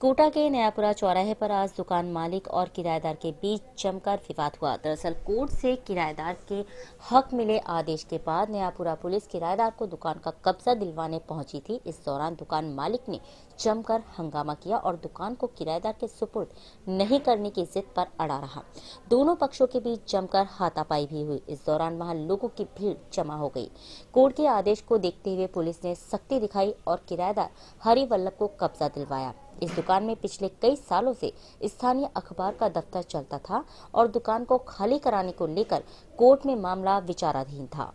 कोटा के नयापुरा चौराहे पर आज दुकान मालिक और किराएदार के बीच जमकर विवाद हुआ दरअसल कोर्ट से किराएदार के हक मिले आदेश के बाद नयापुरा पुलिस किराएदार को दुकान का कब्जा दिलवाने पहुंची थी इस दौरान दुकान मालिक ने जमकर हंगामा किया और दुकान को किराएदार के सुपुर्द नहीं करने की जिद पर अड़ा रहा दोनों पक्षों के बीच जमकर हाथापाई भी हुई इस दौरान वहां लोगों की भीड़ जमा हो गई कोर्ट के आदेश को देखते हुए पुलिस ने सख्ती दिखाई और किराएदार हरिवल्लभ को कब्जा दिलवाया इस दुकान में पिछले कई सालों से स्थानीय अखबार का दफ्तर चलता था और दुकान को खाली कराने को लेकर कोर्ट में मामला विचाराधीन था